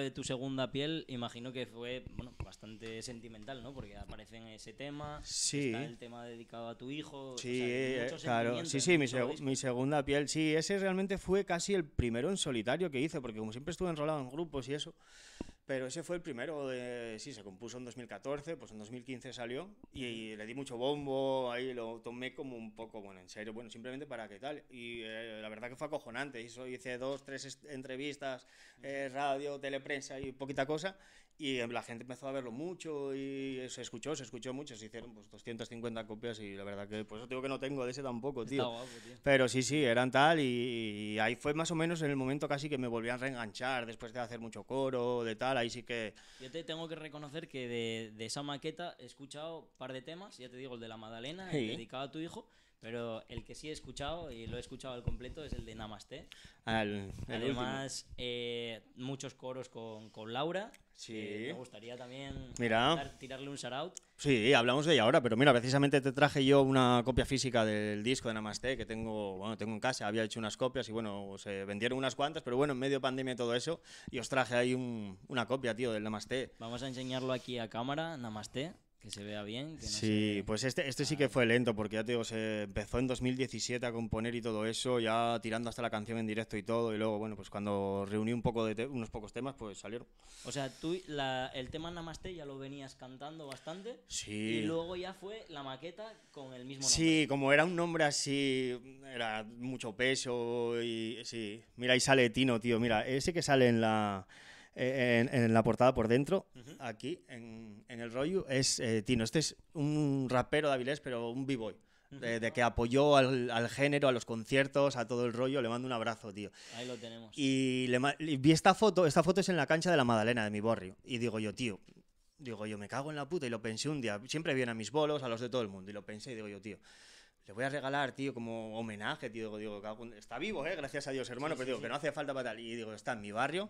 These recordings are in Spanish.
de tu segunda piel, imagino que fue bueno, bastante sentimental, ¿no? Porque aparece en ese tema, está el tema dedicado a tu hijo. Sí, eh, claro, sí, sí, mi, mi, segunda piel, sí, ese realmente fue casi el primero en solitario que hice, porque como siempre estuve enrolado en grupos y eso, pero ese fue el primero de... Sí, se compuso en 2014, pues en 2015 salió y, le di mucho bombo, ahí lo tomé como un poco, bueno, en serio, bueno, simplemente para qué tal. Y eh, la verdad que fue acojonante, hice dos, tres entrevistas, eh, radio, teleprensa y poquita cosa y la gente empezó a verlo mucho y se escuchó, se escuchó mucho. Se hicieron pues 250 copias y la verdad que pues eso digo que no tengo de ese tampoco, tío. tío. Pero sí, sí, eran tal y, ahí fue más o menos en el momento casi que me volvían a reenganchar después de hacer mucho coro, de tal, ahí sí que... Yo te tengo que reconocer que de, esa maqueta he escuchado un par de temas, ya te digo, el de la Madalena, dedicado a tu hijo, pero el que sí he escuchado, y lo he escuchado al completo, es el de Namaste. Además, eh, muchos coros con, Laura. Sí. me gustaría también mira. tirarle un shout Sí, hablamos de ella ahora, pero mira, precisamente te traje yo una copia física del disco de Namaste que tengo, bueno, tengo en casa. Había hecho unas copias y bueno, se vendieron unas cuantas, pero bueno, en medio pandemia y todo eso, y os traje ahí una copia, tío, del Namaste. Vamos a enseñarlo aquí a cámara, Namaste. Que se vea bien. sí, pues este, este sí que fue lento, porque ya te digo, se empezó en 2017 a componer y todo eso, ya tirando hasta la canción en directo y todo, y luego, bueno, pues cuando reuní un poco de unos pocos temas, pues salieron. O sea, tú el tema Namaste ya lo venías cantando bastante, sí. y luego ya fue la maqueta con el mismo nombre. Sí, como era un nombre así, era mucho peso, y sí. Mira, ahí sale Tino, tío, mira, ese que sale en la... Eh, en, la portada por dentro, aquí en, el rollo, es eh, Tino. Este es un rapero de Avilés, pero un b-boy. de, que apoyó al, género, a los conciertos, a todo el rollo. Le mando un abrazo, tío. Ahí lo tenemos. Y, le, vi esta foto. Esta foto es en la cancha de la Madalena, de mi barrio. Y digo yo, tío, digo yo, me cago en la puta. Y lo pensé un día. Siempre viene a mis bolos, a los de todo el mundo. Y lo pensé y digo yo, tío le voy a regalar, tío, como homenaje, tío. Digo, está vivo, ¿eh? gracias a Dios, hermano, pero digo, que no hace falta para tal. Y digo, está en mi barrio,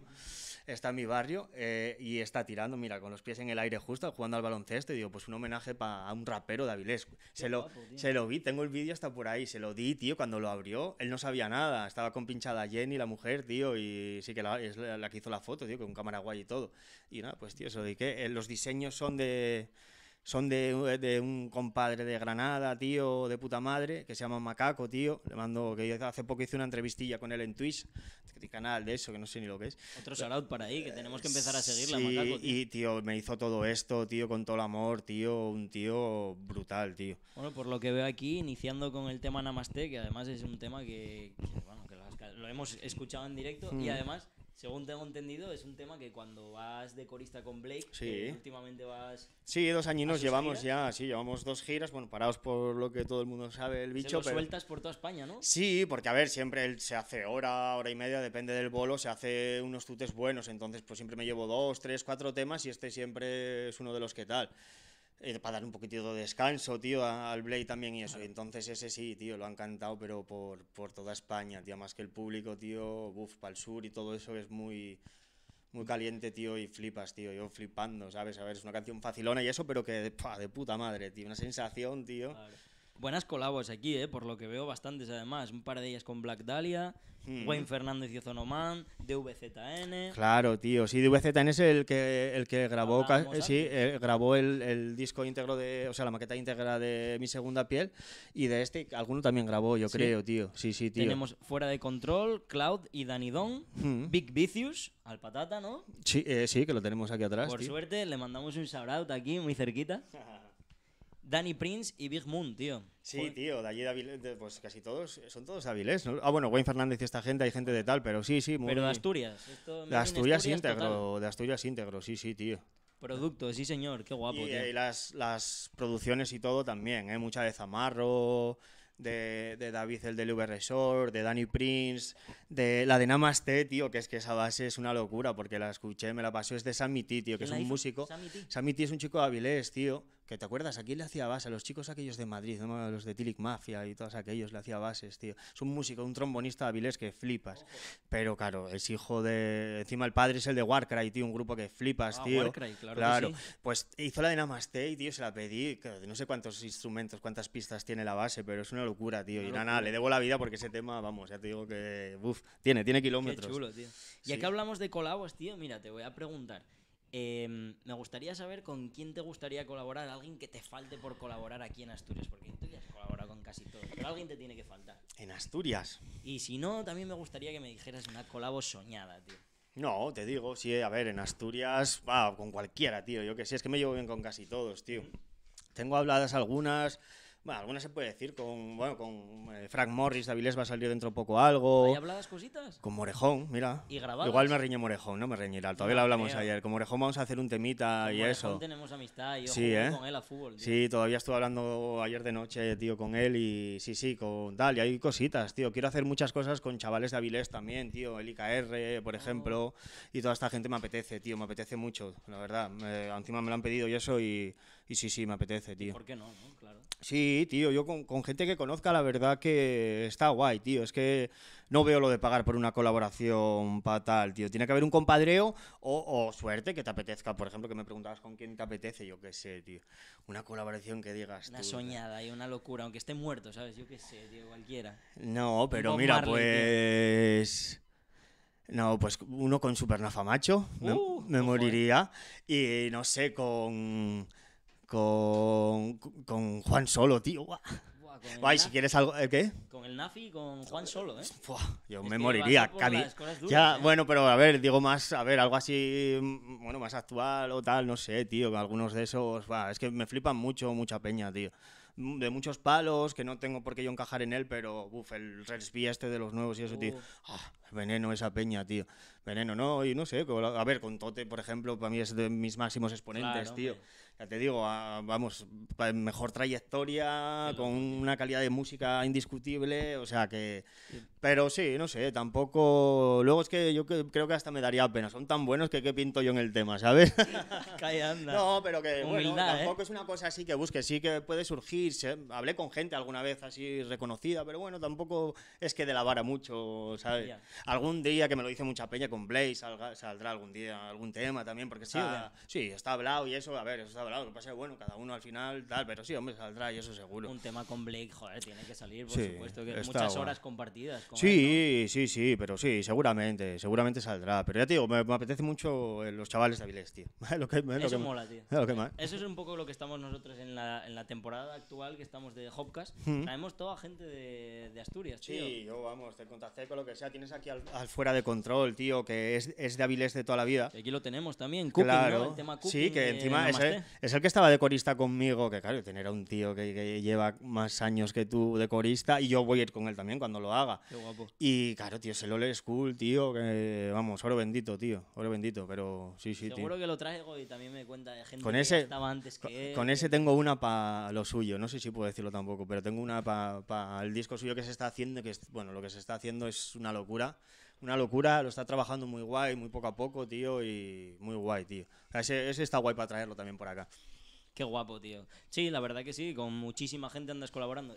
está en mi barrio eh, y está tirando, mira, con los pies en el aire justo, jugando al baloncesto. Y digo, pues un homenaje para un rapero de Avilés. Se lo, se lo vi, tengo el vídeo está por ahí, se lo di, tío, cuando lo abrió. Él no sabía nada, estaba con pinchada Jenny, la mujer, tío, y sí que la, es la, que hizo la foto, tío, con cámara guay y todo. Y nada, pues, tío, eso de que eh, los diseños son de son de, de, un compadre de Granada, tío, de puta madre, que se llama Macaco, tío. Le mando, que hace poco hice una entrevistilla con él en Twitch, canal de eso, que no sé ni lo que es. Otro out para ahí, que tenemos que empezar a seguirle Macaco. Tío. Y, tío, me hizo todo esto, tío, con todo el amor, tío, un tío brutal, tío. Bueno, por lo que veo aquí, iniciando con el tema Namaste, que además es un tema que, bueno, que lo hemos escuchado en directo y mm. además según tengo entendido, es un tema que cuando vas de corista con Blake, últimamente vas. Sí, dos añinos llevamos ya, sí, llevamos dos giras, bueno, parados por lo que todo el mundo sabe, el bicho. Se sueltas por toda España, ¿no? Sí, porque a ver, siempre se hace hora, hora y media, depende del bolo, se hace unos tutes buenos, entonces pues siempre me llevo dos, tres, cuatro temas y este siempre es uno de los que tal. Eh, para dar un poquitito de descanso, tío, al Blade también y eso. Y entonces ese sí, tío, lo han cantado, pero por, por toda España, tío, más que el público, tío, buff para el sur y todo eso es muy muy caliente, tío, y flipas, tío. Yo flipando, ¿sabes? A ver, es una canción facilona y eso, pero que de, de puta madre, tío. Una sensación, tío. Buenas colabos aquí, ¿eh? Por lo que veo, bastantes además. Un par de ellas con Black Dahlia, Wayne Fernández y Ozonomán, DVZN. Claro, tío, sí, DVZN es el que, el que grabó, sí, eh, grabó el, disco íntegro de, o sea, la maqueta íntegra de Mi Segunda Piel y de este, alguno también grabó, yo creo, tío. Sí, sí, tío. Tenemos Fuera de Control, Cloud y Danidón, Big Vicious, al Patata, ¿no? Sí, eh, sí, que lo tenemos aquí atrás. Por suerte, le mandamos un shout aquí, muy cerquita. Danny Prince y Big Moon, tío. Sí, tío, de allí de Avilés, pues casi todos, son todos Avilés, ¿no? Ah, bueno, Wayne Fernández y esta gente, hay gente de tal, pero sí, sí. Muy... Pero de Asturias. Esto de Asturias, íntegro, de Asturias íntegro, sí, sí, tío. Producto, sí señor, qué guapo, y, tío. Y eh, las, producciones y todo también, ¿eh? Mucha de Zamarro, de, David, el del Uber Resort, de Danny Prince, de la de Namaste, tío, que es que esa base es una locura, porque la escuché, me la pasó, es de Sammy T, tío, que es un músico. Sammy Sammy T es un chico de Avilés, tío, que te acuerdas, aquí le hacía base a los chicos aquellos de Madrid, los de Tilic Mafia y todos aquellos, le hacía bases, tío. Es un músico, un trombonista avilés que flipas. Pero claro, es hijo de. Encima el padre es el de Warcry, tío, un grupo que flipas, ah, tío. Warcry, claro. Pues hizo la de Namaste y, tío, se la pedí. No sé cuántos instrumentos, cuántas pistas tiene la base, pero es una locura, tío. y nada, le debo la vida porque ese tema, vamos, ya te digo que. Uf, tiene, tiene kilómetros. Qué chulo, tío. Y hablamos de colabos, tío, mira, te voy a preguntar. Em, me gustaría saber con quién te gustaría colaborar, alguien que te falte por colaborar aquí en Asturias, porque tú ya has colaborado con casi todo, pero alguien te tiene que faltar. En Asturias. Y si no, también me gustaría que me dijeras una colabo soñada, tío. No, te digo, sí, a ver, en Asturias, va, con cualquiera, tío, yo que sé, es que me llevo bien con casi todos, tío. Tengo habladas algunas, bueno, alguna se puede decir. Con, bueno, con eh, Frank Morris de Avilés va a salir dentro poco algo. ¿Hay habladas cositas? Con Morejón, mira. Igual me riñe Morejón, no me reñirá. Todavía lo hablamos ayer. Con Morejón vamos a hacer un temita y Morejón eso. tenemos amistad. Yo ¿eh? con él a fútbol. Sí, todavía estuve hablando ayer de noche, tío, con él y sí, sí, con tal. Y hay cositas, tío. Quiero hacer muchas cosas con chavales de Avilés también, tío. El IKR, por oh. ejemplo. Y toda esta gente me apetece, tío. Me apetece mucho, la verdad. encima me lo han pedido y eso y, sí, sí, me apetece, tío. ¿Por qué no? Claro. Sí, tío, yo con, gente que conozca, la verdad que está guay, tío. Es que no veo lo de pagar por una colaboración para tal, tío. Tiene que haber un compadreo o, suerte que te apetezca. Por ejemplo, que me preguntabas con quién te apetece, yo qué sé, tío. Una colaboración que digas. Una soñada y una locura, aunque esté muerto, ¿sabes? Yo qué sé, tío, cualquiera. No, pero mira, pues. No, pues uno con Supernafa Macho, me uh, eh. moriría. Y no sé, con con, Juan Solo, tío. Guay, si quieres algo... ¿eh? qué? Con el Nafi y con Juan Solo, ¿eh? yo me moriría, Cami. Ya, ¿eh? bueno, pero a ver, digo más, a ver, algo así, mm, bueno, más actual o tal, no sé, tío, algunos de esos, va es que me flipan mucho, mucha peña, tío mm, de muchos palos, que no tengo por qué yo encajar en él, pero uff, el Resby este de los nuevos y eso, tío. Veneno, esa peña, tío. Veneno, no, y no sé. A ver, con Tote, por ejemplo, para mí es de mis máximos exponentes, tío. Ya te digo, ah, vamos, mejor trayectoria, con una calidad de música indiscutible, o sea que... Pero sí, no sé, tampoco... Luego es que yo creo que hasta me daría pena. Son tan buenos que qué pinto yo en el tema, ¿sabes? No, pero que ¿eh? tampoco es una cosa así que busque sí que puede surgir. Hablé con gente alguna vez así reconocida, pero bueno, tampoco es que de la vara mucho, ¿sabes? Algún día, que me lo dice mucha peña, con Blake saldrá algún día algún tema también, porque sí, está, sí, está hablado y eso, a ver, eso está hablado, que pasa bueno, cada uno al final tal, pero sí, hombre, saldrá y eso seguro. Un tema con Blake, joder, tiene que salir, por supuesto, que muchas horas compartidas. sí, sí, sí, pero sí, seguramente, seguramente saldrá, pero ya te digo, me, apetece mucho eh, los chavales de Avilés, tío. eso mola, tío. Eso es un poco lo que estamos nosotros en la, en la temporada actual que estamos de Hopcast, traemos toda gente de, de Asturias, tío. Sí, yo vamos, te contacté con lo que sea, tienes aquí al, fuera de control, tío, que es, de Avilés de toda la vida. Aquí lo tenemos también, cooking, claro. El tema cooking, sí, que encima es, el, que estaba de corista conmigo, que claro, tener a un tío que, lleva más años que tú de corista y yo voy a ir con él también cuando lo haga. Qué guapo. Y claro, tío, ese LoL es cool, tío, que vamos, oro bendito, tío, oro bendito, pero sí, sí, Seguro que lo traigo y también me cuenta de gente con que ese, estaba antes que con, él. con ese tengo una para lo suyo, no sé si puedo decirlo tampoco, pero tengo una para pa el disco suyo que se está haciendo, que bueno, lo que se está haciendo es una locura una locura, lo está trabajando muy guay, muy poco a poco, tío, y muy guay, tío. Ese, está guay para traerlo también por acá. Qué guapo, tío. Sí, la verdad que sí, con muchísima gente andas colaborando.